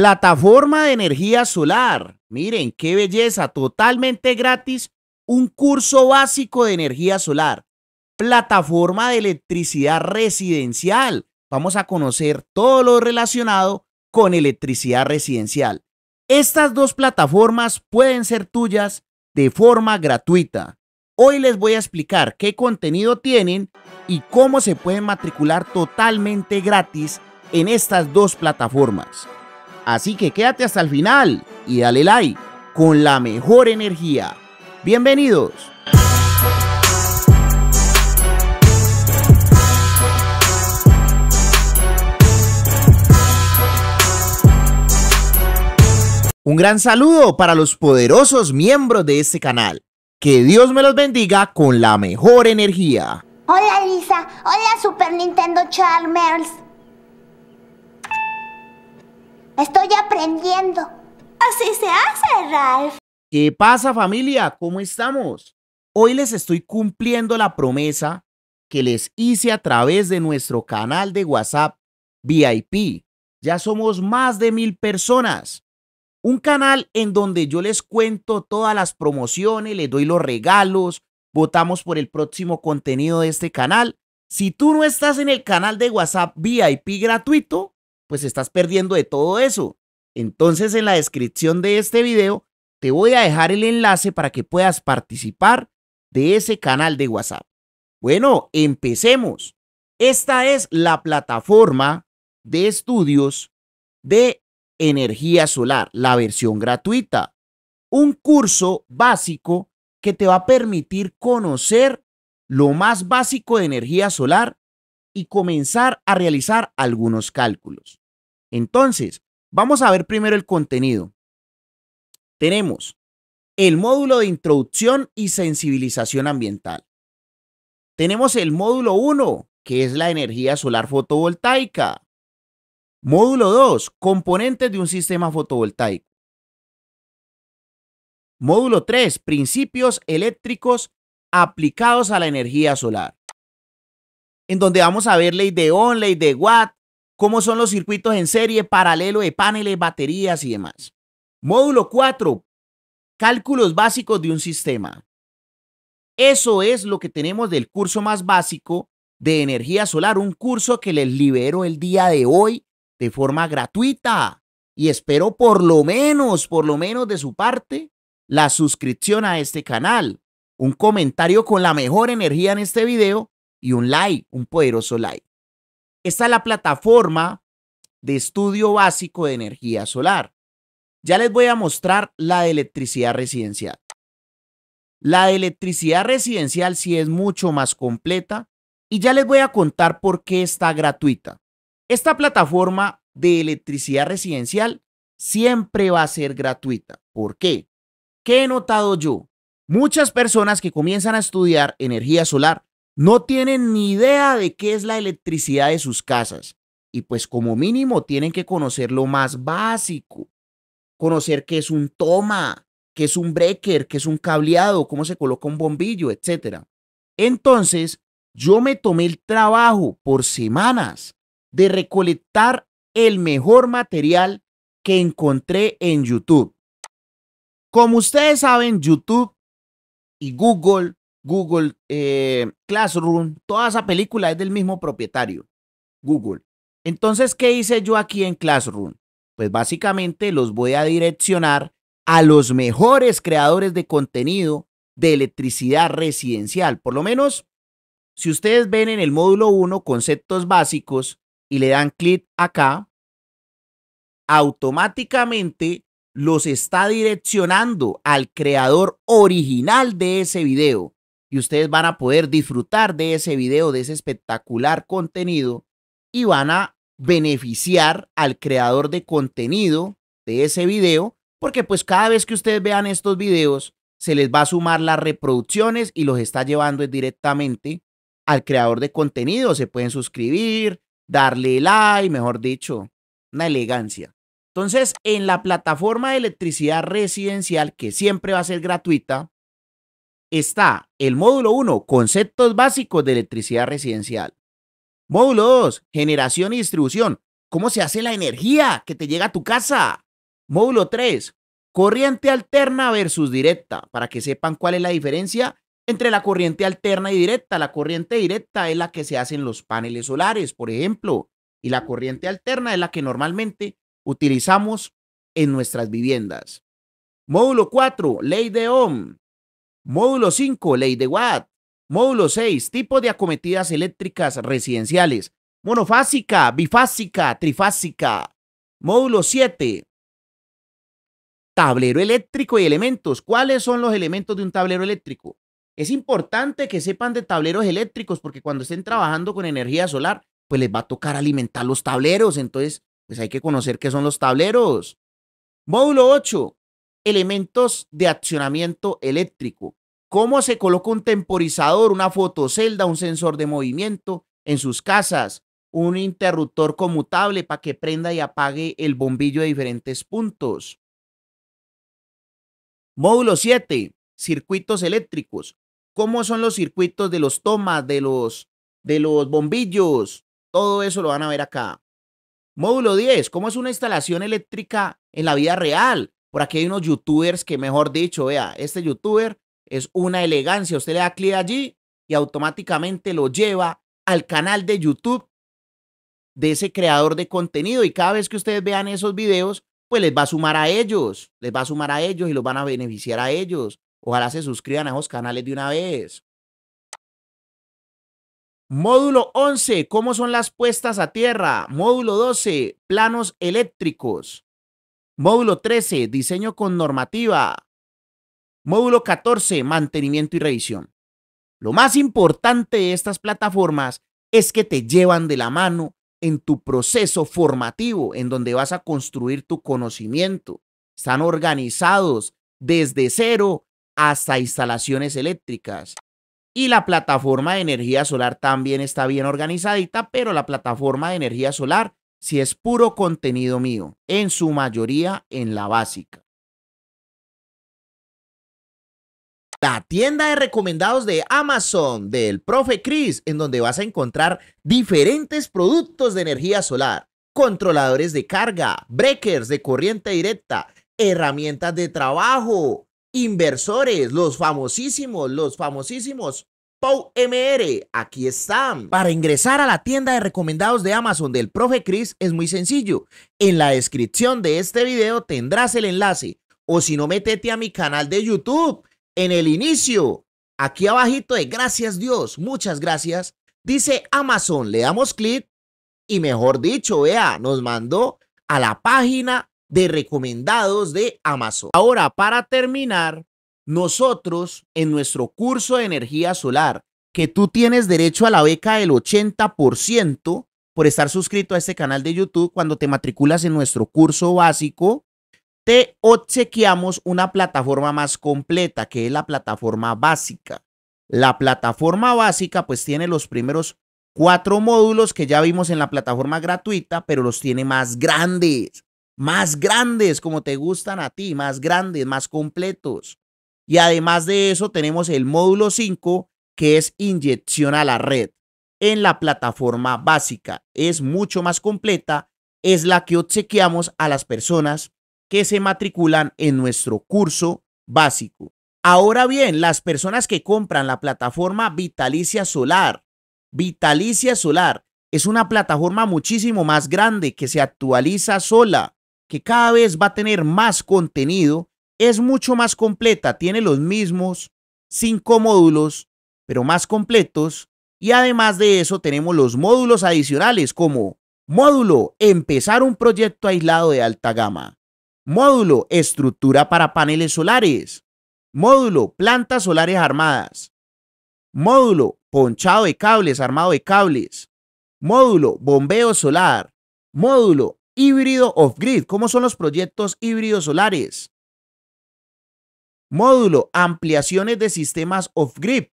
Plataforma de energía solar. Miren, qué belleza, totalmente gratis, un curso básico de energía solar. Plataforma de electricidad residencial. Vamos a conocer todo lo relacionado con electricidad residencial. Estas dos plataformas pueden ser tuyas de forma gratuita. Hoy les voy a explicar qué contenido tienen y cómo se pueden matricular totalmente gratis en estas dos plataformas. Así que quédate hasta el final y dale like con la mejor energía. Bienvenidos. Un gran saludo para los poderosos miembros de este canal. Que Dios me los bendiga con la mejor energía. Hola Lisa, hola Super Nintendo Charmers. Estoy aprendiendo. Así se hace, Ralph. ¿Qué pasa familia? ¿Cómo estamos? Hoy les estoy cumpliendo la promesa que les hice a través de nuestro canal de WhatsApp VIP. Ya somos más de mil personas. Un canal en donde yo les cuento todas las promociones, les doy los regalos, votamos por el próximo contenido de este canal. Si tú no estás en el canal de WhatsApp VIP gratuito, pues estás perdiendo de todo eso. Entonces en la descripción de este video te voy a dejar el enlace para que puedas participar de ese canal de WhatsApp. Bueno, empecemos. Esta es la plataforma de estudios de energía solar, la versión gratuita. Un curso básico que te va a permitir conocer lo más básico de energía solar y comenzar a realizar algunos cálculos. Entonces, vamos a ver primero el contenido. Tenemos el módulo de introducción y sensibilización ambiental. Tenemos el módulo 1, que es la energía solar fotovoltaica. Módulo 2, componentes de un sistema fotovoltaico. Módulo 3, principios eléctricos aplicados a la energía solar. En donde vamos a ver ley de on, ley de watt, cómo son los circuitos en serie, paralelo de paneles, baterías y demás. Módulo 4, cálculos básicos de un sistema. Eso es lo que tenemos del curso más básico de energía solar, un curso que les libero el día de hoy de forma gratuita y espero por lo menos, por lo menos de su parte, la suscripción a este canal, un comentario con la mejor energía en este video y un like, un poderoso like es la plataforma de estudio básico de energía solar. Ya les voy a mostrar la de electricidad residencial. La de electricidad residencial sí es mucho más completa y ya les voy a contar por qué está gratuita. Esta plataforma de electricidad residencial siempre va a ser gratuita. ¿Por qué? ¿Qué he notado yo? Muchas personas que comienzan a estudiar energía solar no tienen ni idea de qué es la electricidad de sus casas. Y pues como mínimo tienen que conocer lo más básico. Conocer qué es un toma, qué es un breaker, qué es un cableado, cómo se coloca un bombillo, etc. Entonces, yo me tomé el trabajo por semanas de recolectar el mejor material que encontré en YouTube. Como ustedes saben, YouTube y Google Google eh, Classroom, toda esa película es del mismo propietario, Google. Entonces, ¿qué hice yo aquí en Classroom? Pues básicamente los voy a direccionar a los mejores creadores de contenido de electricidad residencial. Por lo menos, si ustedes ven en el módulo 1 conceptos básicos y le dan clic acá, automáticamente los está direccionando al creador original de ese video y ustedes van a poder disfrutar de ese video, de ese espectacular contenido y van a beneficiar al creador de contenido de ese video, porque pues cada vez que ustedes vean estos videos, se les va a sumar las reproducciones y los está llevando directamente al creador de contenido. Se pueden suscribir, darle like, mejor dicho, una elegancia. Entonces, en la plataforma de electricidad residencial, que siempre va a ser gratuita, está el módulo 1, conceptos básicos de electricidad residencial. Módulo 2, generación y distribución. ¿Cómo se hace la energía que te llega a tu casa? Módulo 3, corriente alterna versus directa, para que sepan cuál es la diferencia entre la corriente alterna y directa. La corriente directa es la que se hace en los paneles solares, por ejemplo, y la corriente alterna es la que normalmente utilizamos en nuestras viviendas. Módulo 4, ley de Ohm. Módulo 5, ley de Watt. Módulo 6, tipos de acometidas eléctricas residenciales. Monofásica, bifásica, trifásica. Módulo 7, tablero eléctrico y elementos. ¿Cuáles son los elementos de un tablero eléctrico? Es importante que sepan de tableros eléctricos porque cuando estén trabajando con energía solar, pues les va a tocar alimentar los tableros. Entonces, pues hay que conocer qué son los tableros. Módulo 8, elementos de accionamiento eléctrico cómo se coloca un temporizador, una fotocelda, un sensor de movimiento en sus casas, un interruptor conmutable para que prenda y apague el bombillo de diferentes puntos. Módulo 7. Circuitos eléctricos. ¿Cómo son los circuitos de los tomas, de los, de los bombillos? Todo eso lo van a ver acá. Módulo 10. ¿Cómo es una instalación eléctrica en la vida real? Por aquí hay unos youtubers que, mejor dicho, vea, este youtuber es una elegancia. Usted le da clic allí y automáticamente lo lleva al canal de YouTube de ese creador de contenido. Y cada vez que ustedes vean esos videos, pues les va a sumar a ellos, les va a sumar a ellos y los van a beneficiar a ellos. Ojalá se suscriban a esos canales de una vez. Módulo 11, ¿cómo son las puestas a tierra? Módulo 12, planos eléctricos. Módulo 13, diseño con normativa. Módulo 14, mantenimiento y revisión. Lo más importante de estas plataformas es que te llevan de la mano en tu proceso formativo, en donde vas a construir tu conocimiento. Están organizados desde cero hasta instalaciones eléctricas. Y la plataforma de energía solar también está bien organizadita, pero la plataforma de energía solar si es puro contenido mío, en su mayoría en la básica. La tienda de recomendados de Amazon del profe Chris, en donde vas a encontrar diferentes productos de energía solar, controladores de carga, breakers de corriente directa, herramientas de trabajo, inversores, los famosísimos, los famosísimos POUMR, aquí están. Para ingresar a la tienda de recomendados de Amazon del profe Chris es muy sencillo. En la descripción de este video tendrás el enlace. O si no, métete a mi canal de YouTube en el inicio, aquí abajito de gracias Dios, muchas gracias, dice Amazon, le damos clic y mejor dicho, vea, nos mandó a la página de recomendados de Amazon. Ahora, para terminar, nosotros en nuestro curso de energía solar, que tú tienes derecho a la beca del 80% por estar suscrito a este canal de YouTube cuando te matriculas en nuestro curso básico, te obsequiamos una plataforma más completa, que es la plataforma básica. La plataforma básica pues tiene los primeros cuatro módulos que ya vimos en la plataforma gratuita, pero los tiene más grandes, más grandes como te gustan a ti, más grandes, más completos. Y además de eso tenemos el módulo 5 que es inyección a la red en la plataforma básica. Es mucho más completa, es la que obsequiamos a las personas que se matriculan en nuestro curso básico. Ahora bien, las personas que compran la plataforma Vitalicia Solar, Vitalicia Solar es una plataforma muchísimo más grande que se actualiza sola, que cada vez va a tener más contenido, es mucho más completa, tiene los mismos cinco módulos, pero más completos, y además de eso tenemos los módulos adicionales como módulo empezar un proyecto aislado de alta gama, Módulo, estructura para paneles solares. Módulo, plantas solares armadas. Módulo, ponchado de cables, armado de cables. Módulo, bombeo solar. Módulo, híbrido off-grid. ¿Cómo son los proyectos híbridos solares? Módulo, ampliaciones de sistemas off-grid.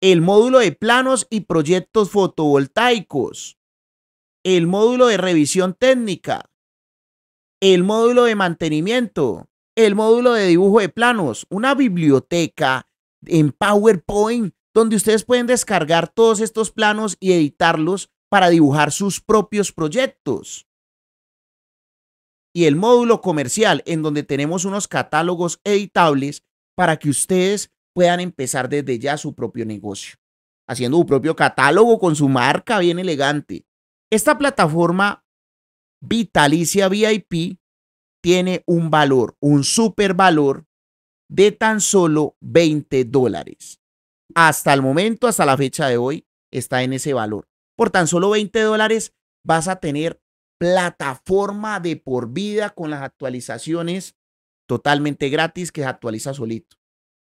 El módulo de planos y proyectos fotovoltaicos. El módulo de revisión técnica el módulo de mantenimiento, el módulo de dibujo de planos, una biblioteca en PowerPoint donde ustedes pueden descargar todos estos planos y editarlos para dibujar sus propios proyectos. Y el módulo comercial en donde tenemos unos catálogos editables para que ustedes puedan empezar desde ya su propio negocio, haciendo su propio catálogo con su marca bien elegante. Esta plataforma vitalicia VIP tiene un valor, un super valor de tan solo 20 dólares. Hasta el momento, hasta la fecha de hoy, está en ese valor. Por tan solo 20 dólares vas a tener plataforma de por vida con las actualizaciones totalmente gratis que se actualiza solito.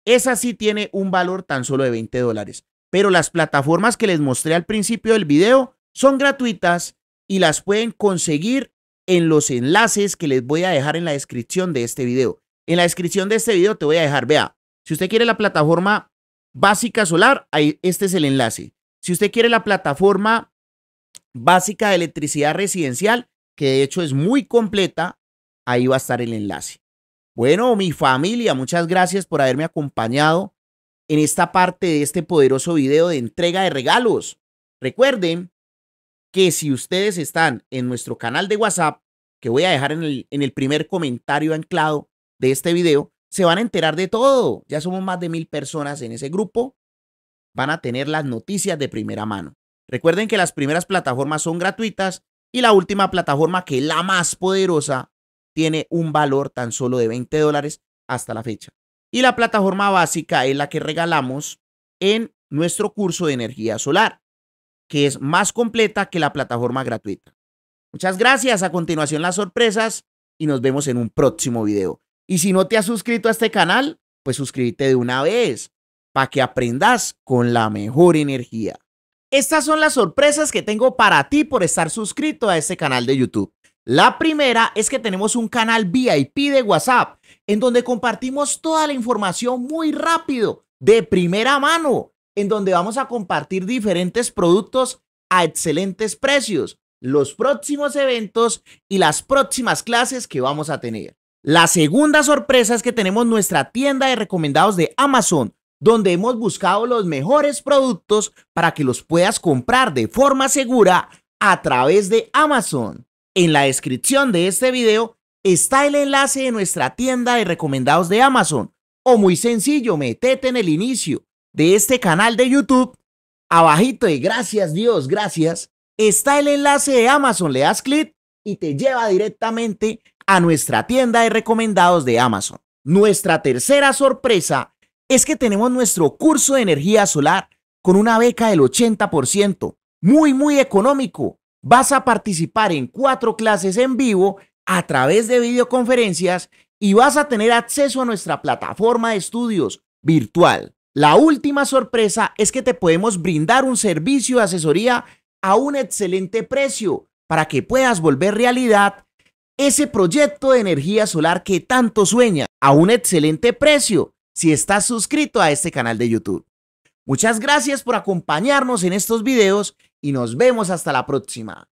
Esa sí tiene un valor tan solo de 20 dólares. Pero las plataformas que les mostré al principio del video son gratuitas y las pueden conseguir en los enlaces que les voy a dejar en la descripción de este video. En la descripción de este video te voy a dejar, vea, si usted quiere la plataforma básica solar, ahí, este es el enlace. Si usted quiere la plataforma básica de electricidad residencial, que de hecho es muy completa, ahí va a estar el enlace. Bueno, mi familia, muchas gracias por haberme acompañado en esta parte de este poderoso video de entrega de regalos. Recuerden que si ustedes están en nuestro canal de WhatsApp, que voy a dejar en el, primer comentario anclado de este video, se van a enterar de todo. Ya somos más de mil personas en ese grupo. Van a tener las noticias de primera mano. Recuerden que las primeras plataformas son gratuitas y la última plataforma, que es la más poderosa, tiene un valor tan solo de 20 dólares hasta la fecha. Y la plataforma básica es la que regalamos en nuestro curso de energía solar que es más completa que la plataforma gratuita. Muchas gracias, a continuación las sorpresas y nos vemos en un próximo video. Y si no te has suscrito a este canal, pues suscríbete de una vez para que aprendas con la mejor energía. Estas son las sorpresas que tengo para ti por estar suscrito a este canal de YouTube. La primera es que tenemos un canal VIP de WhatsApp en donde compartimos toda la información muy rápido, de primera mano en donde vamos a compartir diferentes productos a excelentes precios, los próximos eventos y las próximas clases que vamos a tener. La segunda sorpresa es que tenemos nuestra tienda de recomendados de Amazon, donde hemos buscado los mejores productos para que los puedas comprar de forma segura a través de Amazon. En la descripción de este video está el enlace de nuestra tienda de recomendados de Amazon. O muy sencillo, metete en el inicio de este canal de YouTube, abajito de gracias Dios, gracias, está el enlace de Amazon. Le das clic y te lleva directamente a nuestra tienda de recomendados de Amazon. Nuestra tercera sorpresa es que tenemos nuestro curso de energía solar con una beca del 80%, muy, muy económico. Vas a participar en cuatro clases en vivo a través de videoconferencias y vas a tener acceso a nuestra plataforma de estudios virtual. La última sorpresa es que te podemos brindar un servicio de asesoría a un excelente precio para que puedas volver realidad ese proyecto de energía solar que tanto sueña a un excelente precio si estás suscrito a este canal de YouTube. Muchas gracias por acompañarnos en estos videos y nos vemos hasta la próxima.